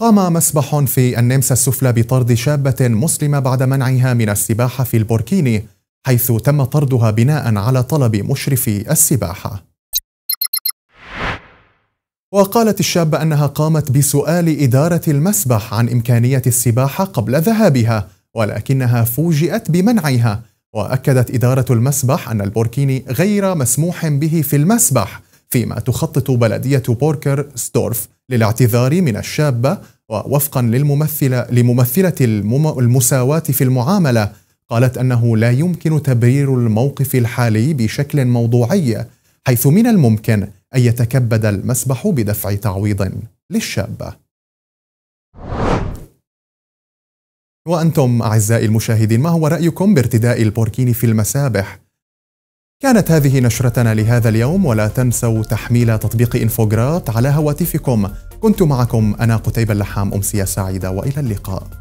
قام مسبح في النمسا السفلى بطرد شابة مسلمة بعد منعها من السباحة في البوركيني حيث تم طردها بناء على طلب مشرفي السباحة وقالت الشابة أنها قامت بسؤال إدارة المسبح عن إمكانية السباحة قبل ذهابها ولكنها فوجئت بمنعها وأكدت إدارة المسبح أن البوركيني غير مسموح به في المسبح فيما تخطط بلدية بوركر ستورف للاعتذار من الشابة ووفقا للممثلة لممثلة المساواة في المعاملة قالت أنه لا يمكن تبرير الموقف الحالي بشكل موضوعي حيث من الممكن أن يتكبد المسبح بدفع تعويض للشابة وأنتم أعزائي المشاهدين ما هو رأيكم بارتداء البوركيني في المسابح؟ كانت هذه نشرتنا لهذا اليوم ولا تنسوا تحميل تطبيق إنفوجرات على هواتفكم كنت معكم أنا قتيبة اللحام أمسية سعيدة وإلى اللقاء